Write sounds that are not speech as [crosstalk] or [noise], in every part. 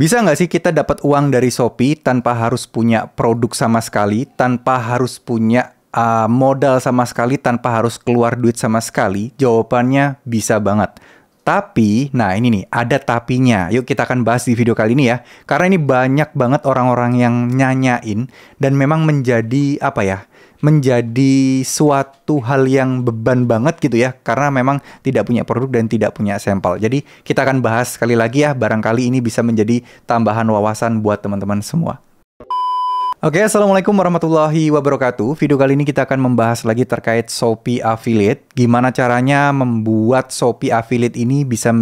Bisa nggak sih kita dapat uang dari Shopee tanpa harus punya produk sama sekali, tanpa harus punya uh, modal sama sekali, tanpa harus keluar duit sama sekali? Jawabannya bisa banget. Tapi, nah ini nih, ada tapinya. Yuk kita akan bahas di video kali ini ya. Karena ini banyak banget orang-orang yang nyanyain dan memang menjadi apa ya? menjadi suatu hal yang beban banget gitu ya karena memang tidak punya produk dan tidak punya sampel. Jadi kita akan bahas sekali lagi ya barangkali ini bisa menjadi tambahan wawasan buat teman-teman semua. Oke, okay, Assalamualaikum warahmatullahi wabarakatuh. Video kali ini kita akan membahas lagi terkait Shopee Affiliate gimana caranya membuat Shopee affiliate ini bisa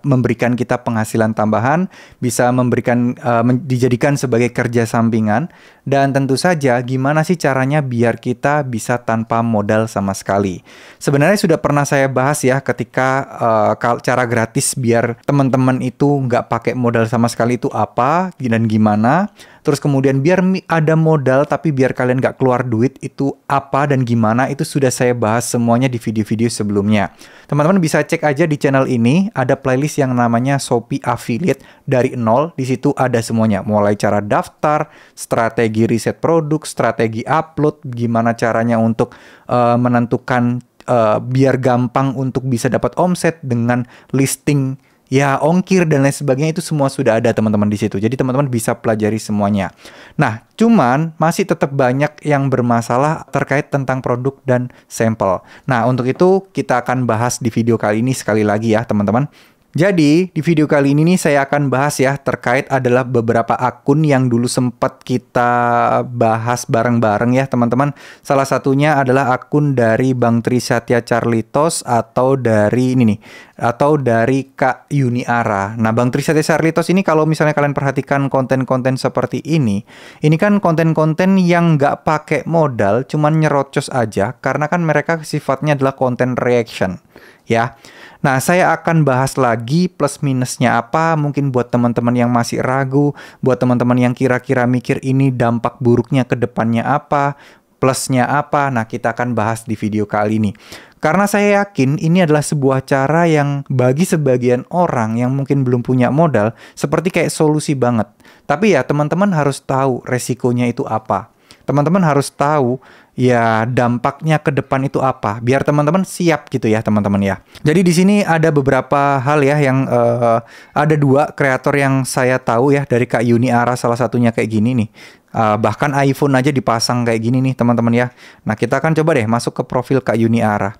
memberikan kita penghasilan tambahan, bisa memberikan uh, dijadikan sebagai kerja sampingan dan tentu saja gimana sih caranya biar kita bisa tanpa modal sama sekali. Sebenarnya sudah pernah saya bahas ya ketika uh, cara gratis biar teman-teman itu nggak pakai modal sama sekali itu apa dan gimana. Terus kemudian biar ada modal tapi biar kalian nggak keluar duit itu apa dan gimana itu sudah saya bahas semuanya di video video-video sebelumnya. Teman-teman bisa cek aja di channel ini ada playlist yang namanya Shopee Affiliate dari nol. Di situ ada semuanya, mulai cara daftar, strategi riset produk, strategi upload, gimana caranya untuk uh, menentukan uh, biar gampang untuk bisa dapat omset dengan listing ya ongkir dan lain sebagainya itu semua sudah ada teman-teman di situ. Jadi teman-teman bisa pelajari semuanya. Nah, cuman masih tetap banyak yang bermasalah terkait tentang produk dan sampel. Nah, untuk itu kita akan bahas di video kali ini sekali lagi ya, teman-teman. Jadi, di video kali ini nih saya akan bahas ya terkait adalah beberapa akun yang dulu sempat kita bahas bareng-bareng ya teman-teman. Salah satunya adalah akun dari Bang Trisatya Charlitos atau dari ini nih atau dari Kak Yuniara. Nah, Bang Trisatya Charlitos ini kalau misalnya kalian perhatikan konten-konten seperti ini, ini kan konten-konten yang nggak pakai modal, cuman nyerocos aja karena kan mereka sifatnya adalah konten reaction ya. Nah, saya akan bahas lagi plus minusnya apa, mungkin buat teman-teman yang masih ragu, buat teman-teman yang kira-kira mikir ini dampak buruknya ke depannya apa, plusnya apa. Nah, kita akan bahas di video kali ini. Karena saya yakin ini adalah sebuah cara yang bagi sebagian orang yang mungkin belum punya modal, seperti kayak solusi banget. Tapi ya teman-teman harus tahu resikonya itu apa teman-teman harus tahu ya dampaknya ke depan itu apa biar teman-teman siap gitu ya teman-teman ya jadi di sini ada beberapa hal ya yang uh, ada dua kreator yang saya tahu ya dari kak Yuni Ara salah satunya kayak gini nih uh, bahkan iPhone aja dipasang kayak gini nih teman-teman ya nah kita akan coba deh masuk ke profil kak Yuni Ara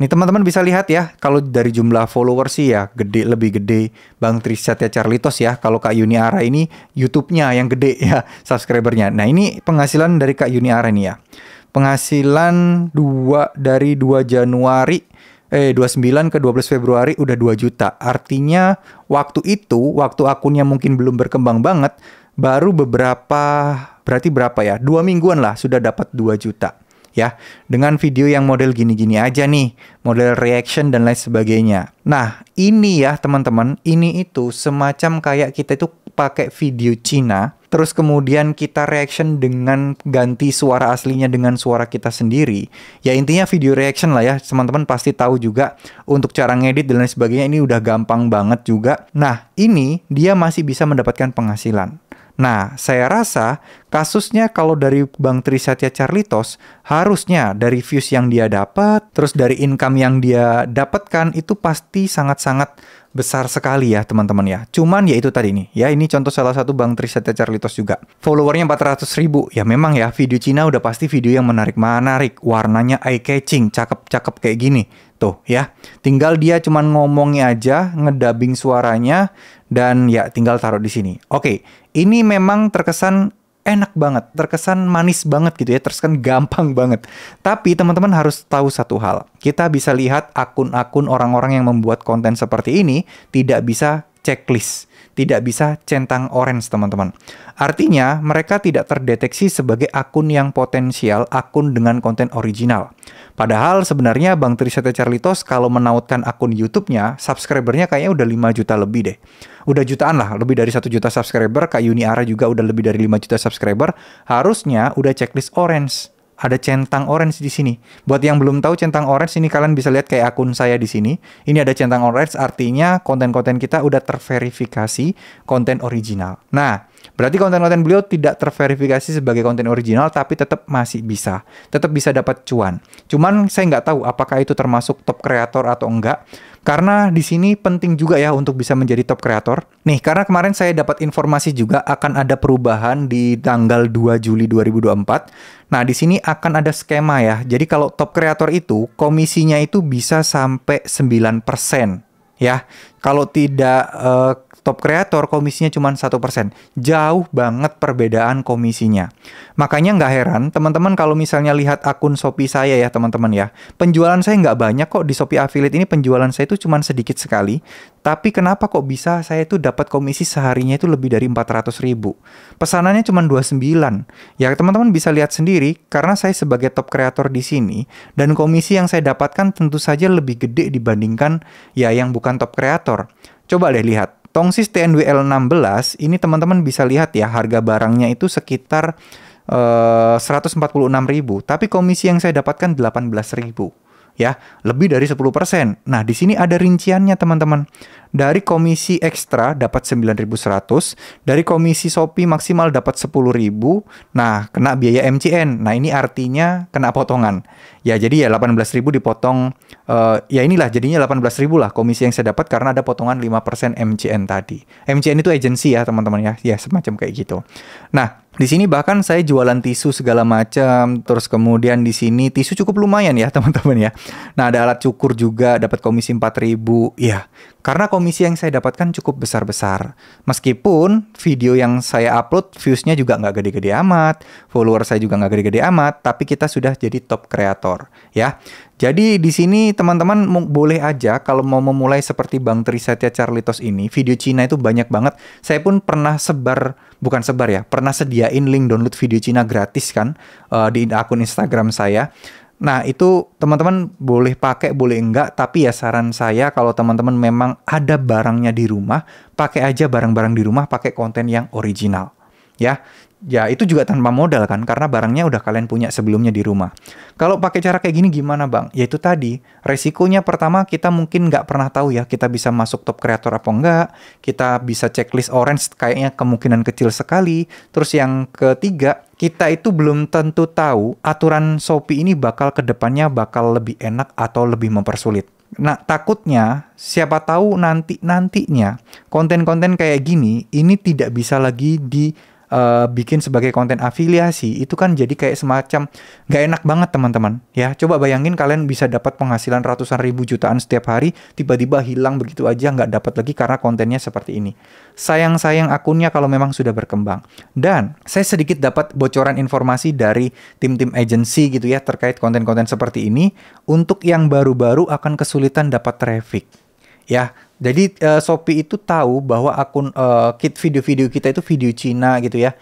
Nih teman-teman bisa lihat ya, kalau dari jumlah follower sih ya gede lebih gede Bang Trisatya Charlitos ya. Kalau Kak Yuni Ara ini YouTube-nya yang gede ya [laughs] subscribernya. Nah ini penghasilan dari Kak Yuni Ara ini ya. Penghasilan dua dari 2 Januari eh 29 ke 12 Februari udah 2 juta. Artinya waktu itu, waktu akunnya mungkin belum berkembang banget, baru beberapa berarti berapa ya? Dua mingguan lah sudah dapat 2 juta ya dengan video yang model gini-gini aja nih, model reaction dan lain sebagainya. Nah, ini ya teman-teman, ini itu semacam kayak kita itu pakai video Cina terus kemudian kita reaction dengan ganti suara aslinya dengan suara kita sendiri. Ya intinya video reaction lah ya, teman-teman pasti tahu juga untuk cara ngedit dan lain sebagainya ini udah gampang banget juga. Nah, ini dia masih bisa mendapatkan penghasilan. Nah, saya rasa kasusnya kalau dari Bang Trisatya Charlitos harusnya dari views yang dia dapat, terus dari income yang dia dapatkan itu pasti sangat-sangat besar sekali ya teman-teman ya. Cuman ya itu tadi nih, ya ini contoh salah satu Bang Trisatya Charlitos juga. Followernya 400 ribu, ya memang ya video Cina udah pasti video yang menarik-menarik, warnanya eye-catching, cakep-cakep kayak gini. Tuh ya, tinggal dia cuman ngomongnya aja, ngedabing suaranya, dan ya tinggal taruh di sini. Oke, ini memang terkesan enak banget, terkesan manis banget gitu ya, terkesan gampang banget. Tapi teman-teman harus tahu satu hal, kita bisa lihat akun-akun orang-orang yang membuat konten seperti ini tidak bisa checklist, tidak bisa centang orange teman-teman. Artinya mereka tidak terdeteksi sebagai akun yang potensial, akun dengan konten original. Padahal sebenarnya Bang Trisatya Charlitos kalau menautkan akun YouTube-nya, subscribernya kayaknya udah 5 juta lebih deh. Udah jutaan lah, lebih dari satu juta subscriber. Kak Yuni Ara juga udah lebih dari 5 juta subscriber. Harusnya udah checklist orange ada centang orange di sini. Buat yang belum tahu centang orange ini kalian bisa lihat kayak akun saya di sini. Ini ada centang orange artinya konten-konten kita udah terverifikasi konten original. Nah, berarti konten-konten beliau tidak terverifikasi sebagai konten original tapi tetap masih bisa. Tetap bisa dapat cuan. Cuman saya nggak tahu apakah itu termasuk top kreator atau enggak. Karena di sini penting juga ya untuk bisa menjadi top kreator. Nih, karena kemarin saya dapat informasi juga akan ada perubahan di tanggal 2 Juli 2024. Nah, di sini akan ada skema ya. Jadi kalau top kreator itu komisinya itu bisa sampai 9% ya kalau tidak uh, top kreator komisinya cuma satu persen jauh banget perbedaan komisinya makanya nggak heran teman-teman kalau misalnya lihat akun shopee saya ya teman-teman ya penjualan saya nggak banyak kok di shopee affiliate ini penjualan saya itu cuma sedikit sekali tapi kenapa kok bisa saya itu dapat komisi seharinya itu lebih dari 400 ribu pesanannya cuma 29 ya teman-teman bisa lihat sendiri karena saya sebagai top kreator di sini dan komisi yang saya dapatkan tentu saja lebih gede dibandingkan ya yang bukan top kreator investor. Coba deh lihat. Tongsis TNWL 16 ini teman-teman bisa lihat ya harga barangnya itu sekitar eh, uh, 146.000, tapi komisi yang saya dapatkan 18.000 ya, lebih dari 10%. Nah, di sini ada rinciannya teman-teman. Dari komisi ekstra dapat 9.100, dari komisi Shopee maksimal dapat 10.000. Nah, kena biaya MCN. Nah, ini artinya kena potongan. Ya, jadi ya 18.000 dipotong uh, ya inilah jadinya 18.000 lah komisi yang saya dapat karena ada potongan 5% MCN tadi. MCN itu agensi ya, teman-teman ya. Ya, semacam kayak gitu. Nah, di sini bahkan saya jualan tisu segala macam, terus kemudian di sini tisu cukup lumayan ya [laughs] teman-teman ya. Nah ada alat cukur juga, dapat komisi 4000 ya. Karena komisi yang saya dapatkan cukup besar-besar. Meskipun video yang saya upload viewsnya juga nggak gede-gede amat, follower saya juga nggak gede-gede amat, tapi kita sudah jadi top kreator ya. Jadi di sini teman-teman boleh aja kalau mau memulai seperti Bang Trisetya Charlitos ini, video Cina itu banyak banget. Saya pun pernah sebar, bukan sebar ya, pernah sediain link download video Cina gratis kan uh, di akun Instagram saya. Nah itu teman-teman boleh pakai boleh enggak, tapi ya saran saya kalau teman-teman memang ada barangnya di rumah, pakai aja barang-barang di rumah, pakai konten yang original ya ya itu juga tanpa modal kan karena barangnya udah kalian punya sebelumnya di rumah. Kalau pakai cara kayak gini gimana bang? Ya itu tadi resikonya pertama kita mungkin nggak pernah tahu ya kita bisa masuk top kreator apa enggak, kita bisa checklist orange kayaknya kemungkinan kecil sekali. Terus yang ketiga kita itu belum tentu tahu aturan Shopee ini bakal kedepannya bakal lebih enak atau lebih mempersulit. Nah, takutnya siapa tahu nanti-nantinya konten-konten kayak gini ini tidak bisa lagi di uh, bikin sebagai konten afiliasi itu kan jadi kayak semacam nggak enak banget teman-teman ya coba bayangin kalian bisa dapat penghasilan ratusan ribu jutaan setiap hari tiba-tiba hilang begitu aja nggak dapat lagi karena kontennya seperti ini sayang-sayang akunnya kalau memang sudah berkembang dan saya sedikit dapat bocoran informasi dari tim-tim agensi gitu ya terkait konten-konten seperti ini untuk yang baru-baru akan kesulitan dapat traffic ya. Jadi uh, Shopee itu tahu bahwa akun uh, kit video-video kita itu video Cina gitu ya.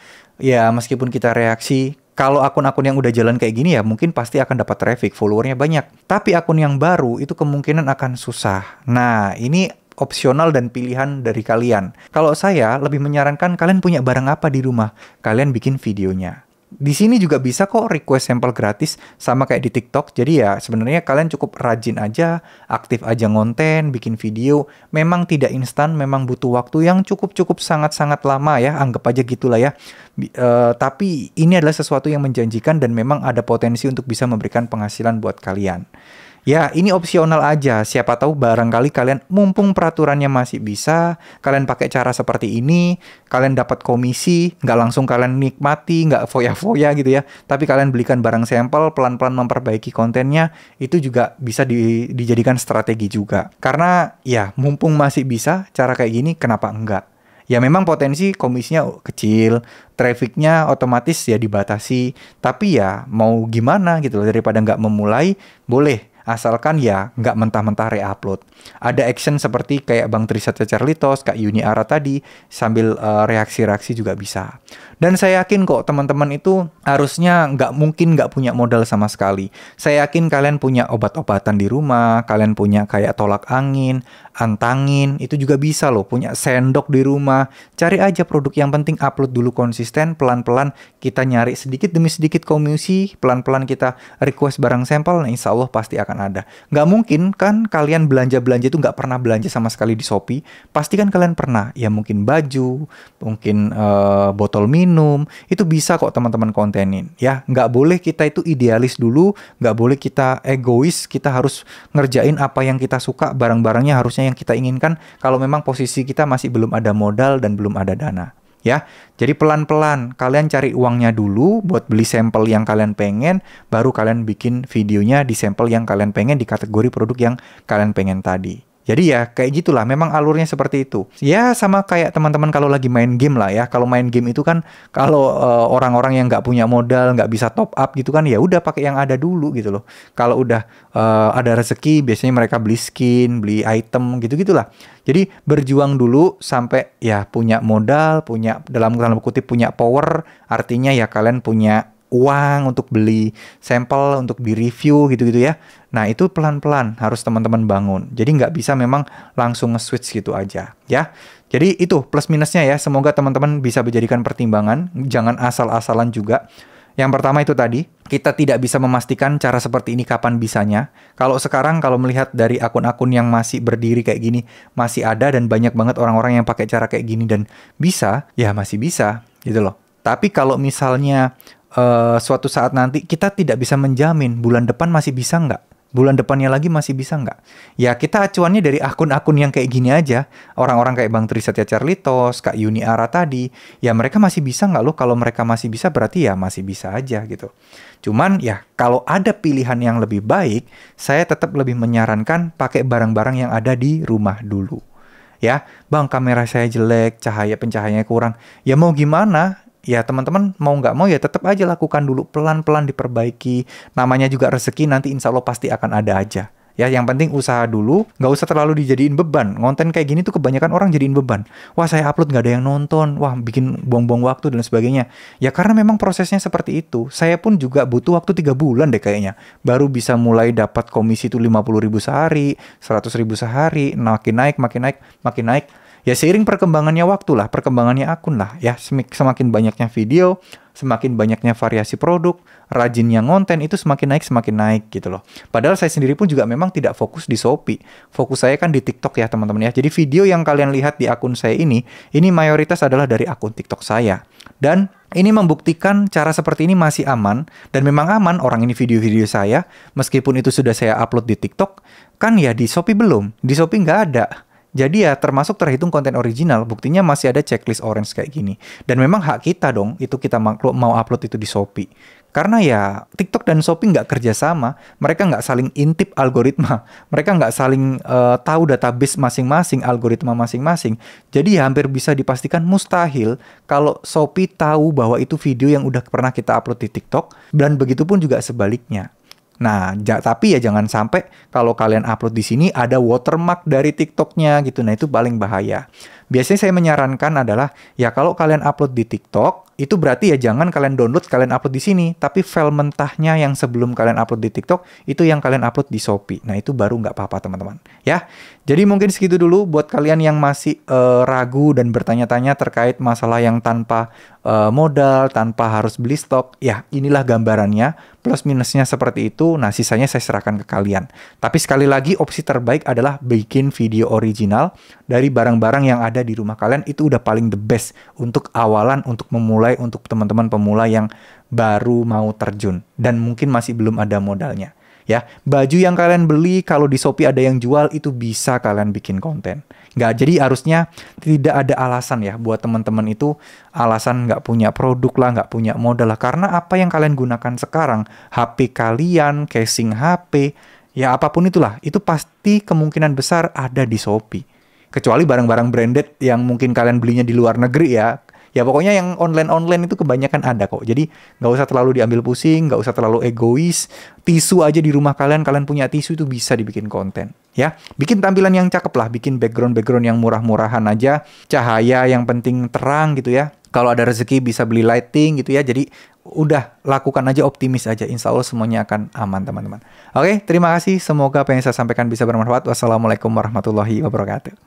Ya meskipun kita reaksi, kalau akun-akun yang udah jalan kayak gini ya mungkin pasti akan dapat traffic, followernya banyak. Tapi akun yang baru itu kemungkinan akan susah. Nah ini opsional dan pilihan dari kalian. Kalau saya lebih menyarankan kalian punya barang apa di rumah, kalian bikin videonya di sini juga bisa kok request sampel gratis sama kayak di TikTok. Jadi ya sebenarnya kalian cukup rajin aja, aktif aja ngonten, bikin video. Memang tidak instan, memang butuh waktu yang cukup-cukup sangat-sangat lama ya. Anggap aja gitulah ya. uh, tapi ini adalah sesuatu yang menjanjikan dan memang ada potensi untuk bisa memberikan penghasilan buat kalian. Ya, ini opsional aja. Siapa tahu barangkali kalian mumpung peraturannya masih bisa, kalian pakai cara seperti ini, kalian dapat komisi, nggak langsung kalian nikmati, nggak foya-foya gitu ya. Tapi kalian belikan barang sampel, pelan-pelan memperbaiki kontennya, itu juga bisa di, dijadikan strategi juga. Karena ya, mumpung masih bisa, cara kayak gini kenapa enggak? ya memang potensi komisinya kecil, trafficnya otomatis ya dibatasi. Tapi ya mau gimana gitu loh daripada nggak memulai, boleh asalkan ya nggak mentah-mentah re-upload Ada action seperti kayak Bang Trisatya Charlitos Kak Yuni Ara tadi, sambil reaksi eh, reaksi-reaksi juga bisa. Dan saya yakin kok teman-teman itu harusnya nggak mungkin nggak punya modal sama sekali. Saya yakin kalian punya obat-obatan di rumah, kalian punya kayak tolak angin, Antangin itu juga bisa loh punya sendok di rumah. Cari aja produk yang penting upload dulu konsisten, pelan-pelan kita nyari sedikit demi sedikit komisi, pelan-pelan kita request barang sampel, nah insya Allah pasti akan ada. Nggak mungkin kan kalian belanja-belanja itu nggak pernah belanja sama sekali di Shopee, pasti kan kalian pernah, ya mungkin baju, mungkin uh, botol minum, itu bisa kok teman-teman kontenin. Ya, nggak boleh kita itu idealis dulu, nggak boleh kita egois, kita harus ngerjain apa yang kita suka, barang-barangnya harusnya yang kita inginkan kalau memang posisi kita masih belum ada modal dan belum ada dana ya. Jadi pelan-pelan kalian cari uangnya dulu buat beli sampel yang kalian pengen, baru kalian bikin videonya di sampel yang kalian pengen di kategori produk yang kalian pengen tadi. Jadi ya kayak gitulah, memang alurnya seperti itu. Ya sama kayak teman-teman kalau lagi main game lah ya. Kalau main game itu kan kalau uh, orang-orang yang nggak punya modal, nggak bisa top up gitu kan, ya udah pakai yang ada dulu gitu loh. Kalau udah uh, ada rezeki, biasanya mereka beli skin, beli item gitu gitulah. Jadi berjuang dulu sampai ya punya modal, punya dalam tanda kutip punya power, artinya ya kalian punya uang untuk beli sampel untuk di review gitu-gitu ya. Nah itu pelan-pelan harus teman-teman bangun. Jadi nggak bisa memang langsung nge-switch gitu aja ya. Jadi itu plus minusnya ya. Semoga teman-teman bisa menjadikan pertimbangan. Jangan asal-asalan juga. Yang pertama itu tadi, kita tidak bisa memastikan cara seperti ini kapan bisanya. Kalau sekarang, kalau melihat dari akun-akun yang masih berdiri kayak gini, masih ada dan banyak banget orang-orang yang pakai cara kayak gini dan bisa, ya masih bisa gitu loh. Tapi kalau misalnya Eh, suatu saat nanti kita tidak bisa menjamin bulan depan masih bisa nggak bulan depannya lagi masih bisa nggak? Ya kita acuannya dari akun-akun yang kayak gini aja, orang-orang kayak Bang Trisatya Carlitos, Kak Yuni Ara tadi, ya mereka masih bisa nggak loh? Kalau mereka masih bisa berarti ya masih bisa aja gitu. Cuman ya kalau ada pilihan yang lebih baik, saya tetap lebih menyarankan pakai barang-barang yang ada di rumah dulu. Ya, bang kamera saya jelek, cahaya pencahayaannya kurang. Ya mau gimana? ya teman-teman mau nggak mau ya tetap aja lakukan dulu pelan-pelan diperbaiki. Namanya juga rezeki nanti insya Allah pasti akan ada aja. Ya, yang penting usaha dulu, nggak usah terlalu dijadiin beban. ngonten kayak gini tuh kebanyakan orang jadiin beban. Wah, saya upload nggak ada yang nonton. Wah, bikin buang-buang waktu dan sebagainya. Ya, karena memang prosesnya seperti itu. Saya pun juga butuh waktu tiga bulan deh kayaknya. Baru bisa mulai dapat komisi itu puluh ribu sehari, seratus ribu sehari, nah, makin naik, makin naik, makin naik ya seiring perkembangannya waktu lah, perkembangannya akun lah, ya semakin banyaknya video, semakin banyaknya variasi produk, rajinnya konten itu semakin naik semakin naik gitu loh. Padahal saya sendiri pun juga memang tidak fokus di Shopee. Fokus saya kan di TikTok ya teman-teman ya. Jadi video yang kalian lihat di akun saya ini, ini mayoritas adalah dari akun TikTok saya. Dan ini membuktikan cara seperti ini masih aman dan memang aman orang ini video-video saya meskipun itu sudah saya upload di TikTok kan ya di Shopee belum di Shopee nggak ada jadi ya termasuk terhitung konten original, buktinya masih ada checklist orange kayak gini. Dan memang hak kita dong, itu kita mau upload itu di Shopee. Karena ya TikTok dan Shopee nggak kerjasama, mereka nggak saling intip algoritma, [laughs] mereka nggak saling uh, tahu database masing-masing, algoritma masing-masing. Jadi ya hampir bisa dipastikan mustahil kalau Shopee tahu bahwa itu video yang udah pernah kita upload di TikTok, dan begitu pun juga sebaliknya. Nah, ja, tapi ya jangan sampai kalau kalian upload di sini ada watermark dari TikToknya gitu. Nah, itu paling bahaya. Biasanya saya menyarankan adalah ya kalau kalian upload di TikTok, itu berarti ya jangan kalian download, kalian upload di sini. Tapi file mentahnya yang sebelum kalian upload di TikTok, itu yang kalian upload di Shopee. Nah, itu baru nggak apa-apa teman-teman. Ya, jadi mungkin segitu dulu buat kalian yang masih uh, ragu dan bertanya-tanya terkait masalah yang tanpa uh, modal, tanpa harus beli stok. Ya, inilah gambarannya plus minusnya seperti itu, nah sisanya saya serahkan ke kalian. Tapi sekali lagi opsi terbaik adalah bikin video original dari barang-barang yang ada di rumah kalian itu udah paling the best untuk awalan untuk memulai untuk teman-teman pemula yang baru mau terjun dan mungkin masih belum ada modalnya ya. Baju yang kalian beli kalau di Shopee ada yang jual itu bisa kalian bikin konten. Nggak, jadi harusnya tidak ada alasan ya buat teman-teman itu alasan nggak punya produk lah, nggak punya modal lah. Karena apa yang kalian gunakan sekarang, HP kalian, casing HP, ya apapun itulah, itu pasti kemungkinan besar ada di Shopee. Kecuali barang-barang branded yang mungkin kalian belinya di luar negeri ya, ya pokoknya yang online online itu kebanyakan ada kok jadi nggak usah terlalu diambil pusing nggak usah terlalu egois tisu aja di rumah kalian kalian punya tisu itu bisa dibikin konten ya bikin tampilan yang cakep lah bikin background background yang murah-murahan aja cahaya yang penting terang gitu ya kalau ada rezeki bisa beli lighting gitu ya jadi udah lakukan aja optimis aja insya Allah semuanya akan aman teman-teman oke terima kasih semoga apa yang saya sampaikan bisa bermanfaat wassalamualaikum warahmatullahi wabarakatuh